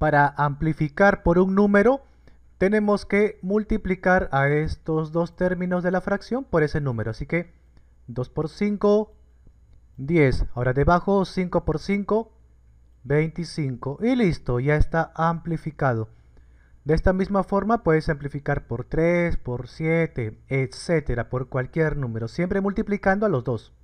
para amplificar por un número, tenemos que multiplicar a estos dos términos de la fracción por ese número. Así que 2 por 5, 10. Ahora debajo 5 por 5, 25. Y listo, ya está amplificado. De esta misma forma puedes amplificar por 3, por 7, etcétera, por cualquier número, siempre multiplicando a los dos.